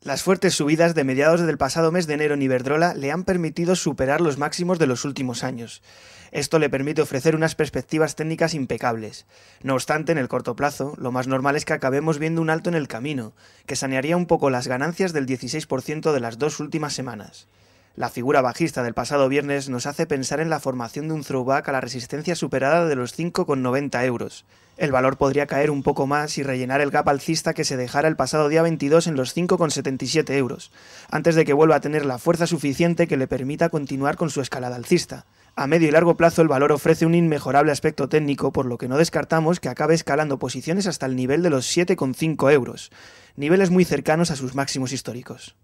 Las fuertes subidas de mediados del pasado mes de enero en Iberdrola le han permitido superar los máximos de los últimos años. Esto le permite ofrecer unas perspectivas técnicas impecables. No obstante, en el corto plazo, lo más normal es que acabemos viendo un alto en el camino, que sanearía un poco las ganancias del 16% de las dos últimas semanas. La figura bajista del pasado viernes nos hace pensar en la formación de un throwback a la resistencia superada de los 5,90 euros. El valor podría caer un poco más y rellenar el gap alcista que se dejara el pasado día 22 en los 5,77 euros, antes de que vuelva a tener la fuerza suficiente que le permita continuar con su escalada alcista. A medio y largo plazo el valor ofrece un inmejorable aspecto técnico, por lo que no descartamos que acabe escalando posiciones hasta el nivel de los 7,5 euros, niveles muy cercanos a sus máximos históricos.